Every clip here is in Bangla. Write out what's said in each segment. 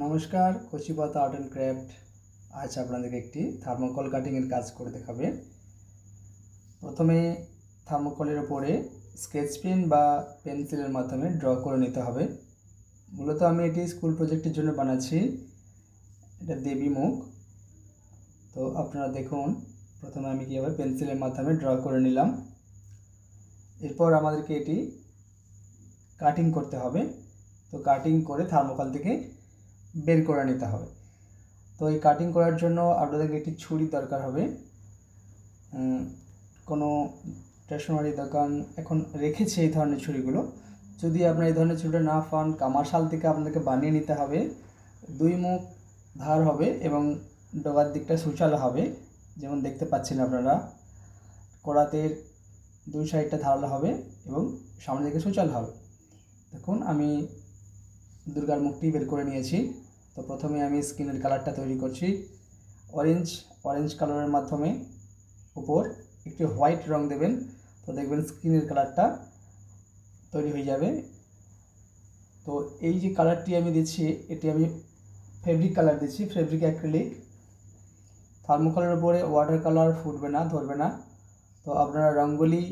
নমস্কার কচিপাতা আর্ট অ্যান্ড ক্রাফট আজ আপনাদেরকে একটি থার্মোকল কাটিংয়ের কাজ করে দেখাবে প্রথমে থার্মোকলের ওপরে স্কেচ পেন বা পেন্সিলের মাধ্যমে ড্র করে নিতে হবে মূলত আমি এটি স্কুল প্রজেক্টের জন্য বানাচ্ছি এটা দেবী মুখ তো আপনারা দেখুন প্রথমে আমি কীভাবে পেন্সিলের মাধ্যমে ড্র করে নিলাম এরপর আমাদেরকে এটি কাটিং করতে হবে তো কাটিং করে থার্মোকল থেকে বের করে নিতে হবে তো এই কাটিং করার জন্য আপনাদেরকে একটি ছুরি দরকার হবে কোনো স্টেশনারি দোকান এখন রেখেছে এই ধরনের ছুরিগুলো যদি আপনার এই ধরনের ছুরিটা না পান কামারশাল থেকে আপনাদেরকে বানিয়ে নিতে হবে দুই মুখ ধার হবে এবং ডোবার দিকটা সুচালো হবে যেমন দেখতে পাচ্ছেন আপনারা কড়াতের দুই সাইডটা ধারালো হবে এবং সামনের দিকে সুচালো হবে দেখুন আমি দুর্গার মুখটি বের করে নিয়েছি তো প্রথমে আমি স্কিনের কালারটা তৈরি করছি অরেঞ্জ অরেঞ্জ কালারের মাধ্যমে উপর একটি হোয়াইট রং দেবেন তো দেখবেন স্কিনের কালারটা তৈরি হয়ে যাবে তো এই যে কালারটি আমি দিচ্ছি এটি আমি ফেব্রিক কালার দিচ্ছি ফেব্রিক অ্যাক্রিলিক থার্মোকলের উপরে ওয়াটার কালার ফুটবে না ধরবে না তো আপনারা রঙ্গলি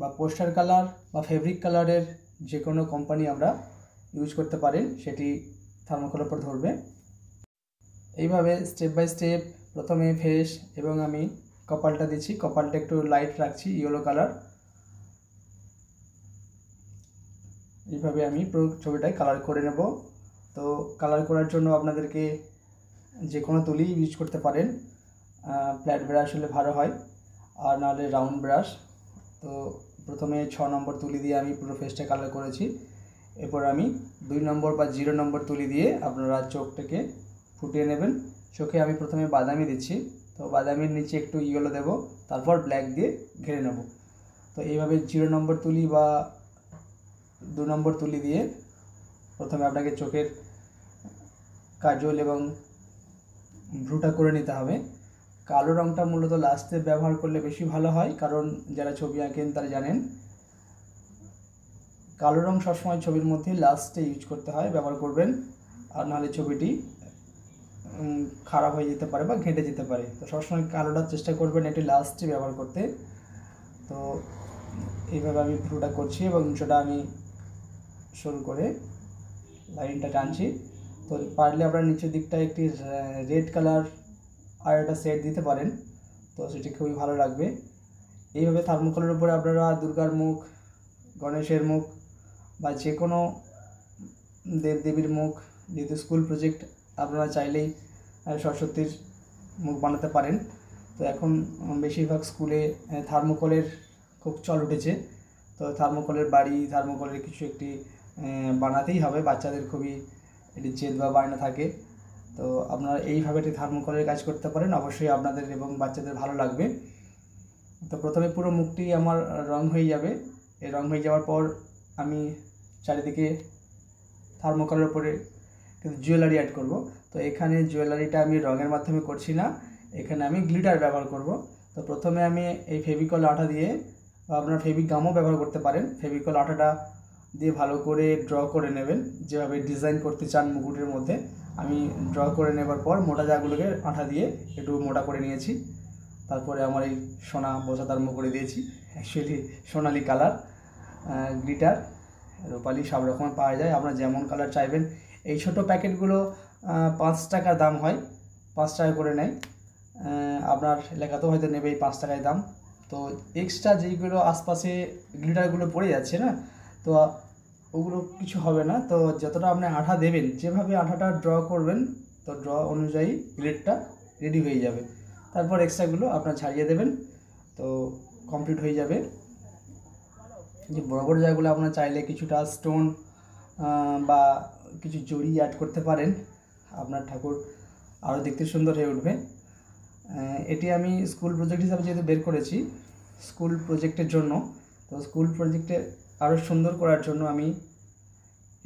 বা পোস্টার কালার বা ফেব্রিক কালারের যে কোনো কোম্পানি আমরা ইউজ করতে পারেন সেটি থার্মোকলের উপর ধরবে এইভাবে স্টেপ বাই স্টেপ প্রথমে ফেস এবং আমি কপালটা দিচ্ছি কপালটা একটু লাইট রাখছি ইয়েলো কালার এইভাবে আমি পুরো ছবিটায় কালার করে নেব তো কালার করার জন্য আপনাদেরকে যে কোনো তুলি ইউজ করতে পারেন ফ্ল্যাট ব্রাশ হলে ভালো হয় আর নাহলে রাউন্ড ব্রাশ তো প্রথমে ছ নম্বর তুলি দিয়ে আমি পুরো ফেসটা কালার করেছি এরপর আমি দুই নম্বর বা জিরো নম্বর তুলি দিয়ে আপনারা চোখটাকে ফুটিয়ে নেবেন চোখে আমি প্রথমে বাদামি দিচ্ছি তো বাদামির নিচে একটু ইয়েলো দেব তারপর ব্ল্যাক দিয়ে ঘিরে নেব তো এইভাবে জিরো নম্বর তুলি বা দু নম্বর তুলি দিয়ে প্রথমে আপনাকে চোখের কাজল এবং ভ্রুটা করে নিতে হবে কালো রঙটা মূলত লাস্টে ব্যবহার করলে বেশি ভালো হয় কারণ যারা ছবি আঁকেন তারা জানেন কালো রং সবসময় ছবির মধ্যে লাস্টে ইউজ করতে হয় ব্যবহার করবেন আর নাহলে ছবিটি খারাপ হয়ে যেতে পারে বা ঘেঁটে যেতে পারে তো সবসময় কালোটার চেষ্টা করবেন এটি লাস্টে ব্যবহার করতে তো এইভাবে আমি পুরোটা করছি এবং সেটা আমি শুরু করে লাইনটা টানছি তো পারলে আপনার নিচের দিকটা একটি রেড কালার আর একটা সেট দিতে পারেন তো সেটি খুবই ভালো লাগবে এইভাবে থার্মোকলের উপরে আপনারা দুর্গার মুখ গণেশের মুখ বা যে কোনো দেবদেবীর মুখ যেহেতু স্কুল প্রজেক্ট আপনারা চাইলেই সরস্বতীর মুখ বানাতে পারেন তো এখন বেশিরভাগ স্কুলে থার্মোকলের খুব চল উঠেছে তো থার্মোকলের বাড়ি থার্মোকলের কিছু একটি বানাতেই হবে বাচ্চাদের খুবই এটি জেদ বা বায়না থাকে তো আপনারা এইভাবে একটি থার্মোকলের কাজ করতে পারেন অবশ্যই আপনাদের এবং বাচ্চাদের ভালো লাগবে তো প্রথমে পুরো মুখটি আমার রং হয়ে যাবে এই রং হয়ে যাওয়ার পর আমি চারিদিকে থার্মোকলের ওপরে কিন্তু জুয়েলারি অ্যাড করব তো এখানে জুয়েলারিটা আমি রঙের মাধ্যমে করছি না এখানে আমি গ্লিটার ব্যবহার করব তো প্রথমে আমি এই ফেভিকল আঠা দিয়ে বা আপনার ফেভিক গামও ব্যবহার করতে পারেন ফেভিকল আটাটা দিয়ে ভালো করে ড্র করে নেবেন যেভাবে ডিজাইন করতে চান মুকুটের মধ্যে আমি ড্র করে নেবার পর মোটা জাগুলোকে আঠা দিয়ে একটু মোটা করে নিয়েছি তারপরে আমার এই সোনা বসাত আরম্ভ করে দিয়েছি অ্যাকচুয়ালি সোনালি কালার গ্লিটার রূপালি সব রকম পাওয়া যায় আপনার যেমন কালার চাইবেন এই ছোট প্যাকেটগুলো পাঁচ টাকা দাম হয় পাঁচ টাকা করে নেয় আপনার এলাকাতেও হয়তো নেবে এই পাঁচ টাকায় দাম তো এক্সট্রা যেইগুলো আশপাশে গ্লিটারগুলো পড়ে যাচ্ছে না তো ওগুলো কিছু হবে না তো যতটা আপনি আঠা দেবেন যেভাবে আঠাটা ড্র করবেন তো ড্র অনুযায়ী গ্লেডটা রেডি হয়ে যাবে তারপর এক্সট্রাগুলো আপনার ছাড়িয়ে দেবেন তো কমপ্লিট হয়ে যাবে যে বড় বড় জায়গাগুলো আপনার চাইলে কিছুটা স্টোন বা কিছু জড়ি অ্যাড করতে পারেন আপনার ঠাকুর আরও দেখতে সুন্দর হয়ে উঠবে এটি আমি স্কুল প্রজেক্ট হিসাবে যেহেতু বের করেছি স্কুল প্রজেক্টের জন্য তো স্কুল প্রজেক্টে আরও সুন্দর করার জন্য আমি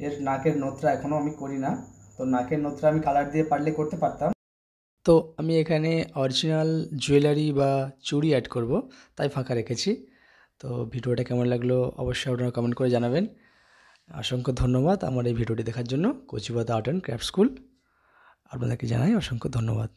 এর নাকের নোতরা এখনও আমি করি না তো নাকের নোতরা আমি কালার দিয়ে পারলে করতে পারতাম তো আমি এখানে অরিজিনাল জুয়েলারি বা চুড়ি অ্যাড করব তাই ফাঁকা রেখেছি তো ভিডিওটা কেমন লাগলো অবশ্যই আপনারা কমেন্ট করে জানাবেন অসংখ্য ধন্যবাদ আমার এই ভিডিওটি দেখার জন্য কচিবাদ আর্ট অ্যান্ড ক্রাফট স্কুল আপনাদেরকে জানাই অসংখ্য ধন্যবাদ